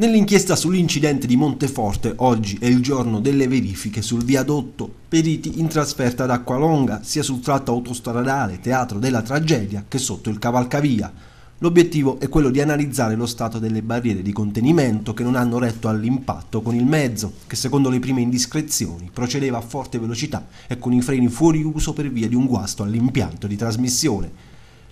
Nell'inchiesta sull'incidente di Monteforte oggi è il giorno delle verifiche sul viadotto, periti in trasferta ad Acqualonga sia sul tratto autostradale, teatro della tragedia, che sotto il cavalcavia. L'obiettivo è quello di analizzare lo stato delle barriere di contenimento che non hanno retto all'impatto con il mezzo, che secondo le prime indiscrezioni procedeva a forte velocità e con i freni fuori uso per via di un guasto all'impianto di trasmissione.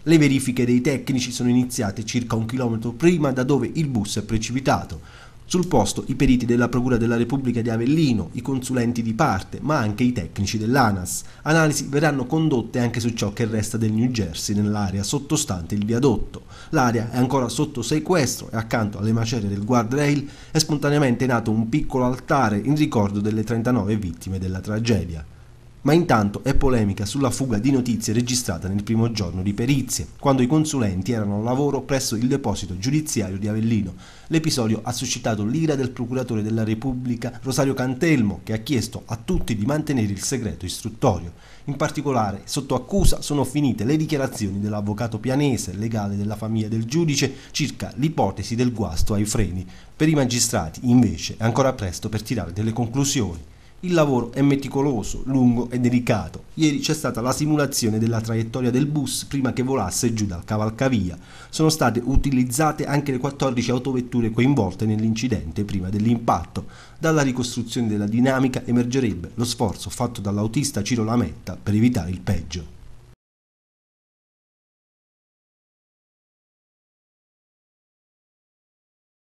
Le verifiche dei tecnici sono iniziate circa un chilometro prima da dove il bus è precipitato. Sul posto i periti della Procura della Repubblica di Avellino, i consulenti di parte, ma anche i tecnici dell'ANAS. Analisi verranno condotte anche su ciò che resta del New Jersey nell'area sottostante il viadotto. L'area è ancora sotto sequestro e accanto alle macerie del guardrail è spontaneamente nato un piccolo altare in ricordo delle 39 vittime della tragedia. Ma intanto è polemica sulla fuga di notizie registrata nel primo giorno di perizie, quando i consulenti erano al lavoro presso il deposito giudiziario di Avellino. L'episodio ha suscitato l'ira del procuratore della Repubblica Rosario Cantelmo, che ha chiesto a tutti di mantenere il segreto istruttorio. In particolare, sotto accusa sono finite le dichiarazioni dell'avvocato pianese, legale della famiglia del giudice, circa l'ipotesi del guasto ai freni. Per i magistrati, invece, è ancora presto per tirare delle conclusioni. Il lavoro è meticoloso, lungo e delicato. Ieri c'è stata la simulazione della traiettoria del bus prima che volasse giù dal cavalcavia. Sono state utilizzate anche le 14 autovetture coinvolte nell'incidente prima dell'impatto. Dalla ricostruzione della dinamica emergerebbe lo sforzo fatto dall'autista Ciro Lametta per evitare il peggio.